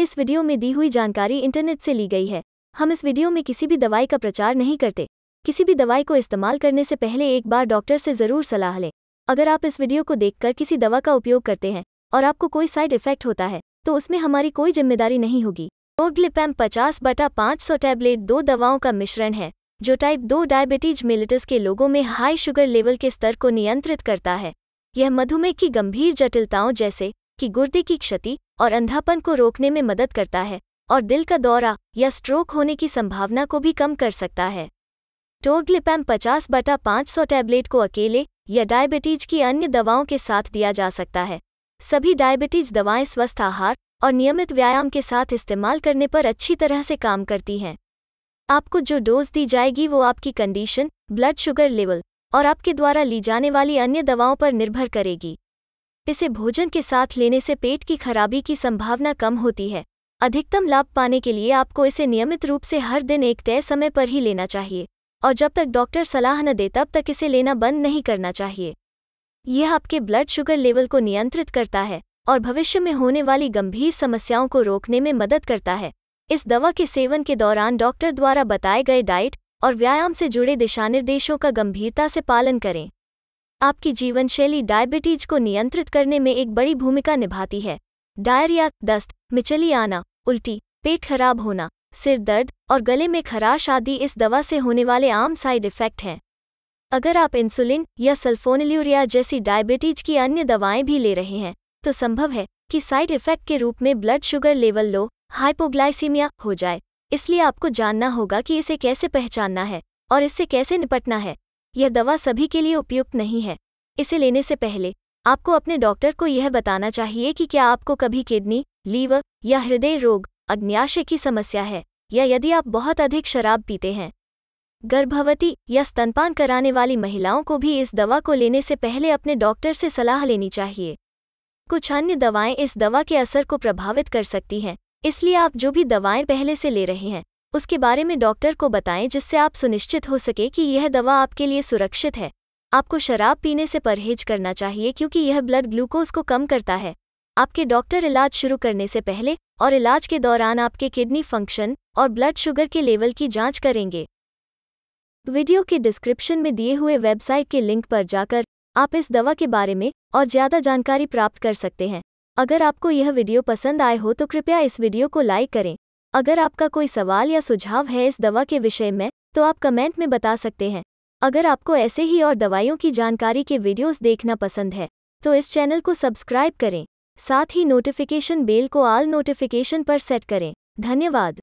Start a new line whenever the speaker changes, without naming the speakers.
इस वीडियो में दी हुई जानकारी इंटरनेट से ली गई है हम इस वीडियो में किसी भी दवाई का प्रचार नहीं करते किसी भी दवाई को इस्तेमाल करने से पहले एक बार डॉक्टर से ज़रूर सलाह लें अगर आप इस वीडियो को देखकर किसी दवा का उपयोग करते हैं और आपको कोई साइड इफेक्ट होता है तो उसमें हमारी कोई जिम्मेदारी नहीं होगी ओग्लिपैम पचास बटा पाँच सौ टैबलेट दो दवाओं का मिश्रण है जो टाइप दो डायबिटीज मिलिटस के लोगों में हाई शुगर लेवल के स्तर को नियंत्रित करता है यह मधुमेह की गंभीर जटिलताओं जैसे कि गुर्दे की क्षति और अंधापन को रोकने में मदद करता है और दिल का दौरा या स्ट्रोक होने की संभावना को भी कम कर सकता है टोडलिपैम 50 बटा 500 टैबलेट को अकेले या डायबिटीज की अन्य दवाओं के साथ दिया जा सकता है सभी डायबिटीज दवाएं स्वस्थ आहार और नियमित व्यायाम के साथ इस्तेमाल करने पर अच्छी तरह से काम करती हैं आपको जो डोज दी जाएगी वो आपकी कंडीशन ब्लड शुगर लेवल और आपके द्वारा ली जाने वाली अन्य दवाओं पर निर्भर करेगी इसे भोजन के साथ लेने से पेट की खराबी की संभावना कम होती है अधिकतम लाभ पाने के लिए आपको इसे नियमित रूप से हर दिन एक तय समय पर ही लेना चाहिए और जब तक डॉक्टर सलाह न दे तब तक इसे लेना बंद नहीं करना चाहिए यह आपके ब्लड शुगर लेवल को नियंत्रित करता है और भविष्य में होने वाली गंभीर समस्याओं को रोकने में मदद करता है इस दवा के सेवन के दौरान डॉक्टर द्वारा बताए गए डाइट और व्यायाम से जुड़े दिशानिर्देशों का गंभीरता से पालन करें आपकी जीवन शैली डायबिटीज को नियंत्रित करने में एक बड़ी भूमिका निभाती है डायरिया दस्त मिचली आना उल्टी पेट खराब होना सिर दर्द और गले में खराश आदि इस दवा से होने वाले आम साइड इफ़ेक्ट हैं अगर आप इंसुलिन या सल्फोनल्यूरिया जैसी डायबिटीज की अन्य दवाएं भी ले रहे हैं तो संभव है कि साइड इफ़ेक्ट के रूप में blood sugar level low hypoglycaemia हो जाए इसलिए आपको जानना होगा कि इसे कैसे पहचानना है और इससे कैसे निपटना है यह दवा सभी के लिए उपयुक्त नहीं है इसे लेने से पहले आपको अपने डॉक्टर को यह बताना चाहिए कि क्या आपको कभी किडनी लीवर या हृदय रोग अग्न्याशय की समस्या है या यदि आप बहुत अधिक शराब पीते हैं गर्भवती या स्तनपान कराने वाली महिलाओं को भी इस दवा को लेने से पहले अपने डॉक्टर से सलाह लेनी चाहिए कुछ अन्य दवाएं इस दवा के असर को प्रभावित कर सकती हैं इसलिए आप जो भी दवाएं पहले से ले रहे हैं उसके बारे में डॉक्टर को बताएं जिससे आप सुनिश्चित हो सके कि यह दवा आपके लिए सुरक्षित है आपको शराब पीने से परहेज करना चाहिए क्योंकि यह ब्लड ग्लूकोज को कम करता है आपके डॉक्टर इलाज शुरू करने से पहले और इलाज के दौरान आपके किडनी फंक्शन और ब्लड शुगर के लेवल की जांच करेंगे वीडियो के डिस्क्रिप्शन में दिए हुए वेबसाइट के लिंक पर जाकर आप इस दवा के बारे में और ज़्यादा जानकारी प्राप्त कर सकते हैं अगर आपको यह वीडियो पसंद आए हो तो कृपया इस वीडियो को लाइक करें अगर आपका कोई सवाल या सुझाव है इस दवा के विषय में तो आप कमेंट में बता सकते हैं अगर आपको ऐसे ही और दवाइयों की जानकारी के वीडियोस देखना पसंद है तो इस चैनल को सब्सक्राइब करें साथ ही नोटिफिकेशन बेल को आल नोटिफिकेशन पर सेट करें धन्यवाद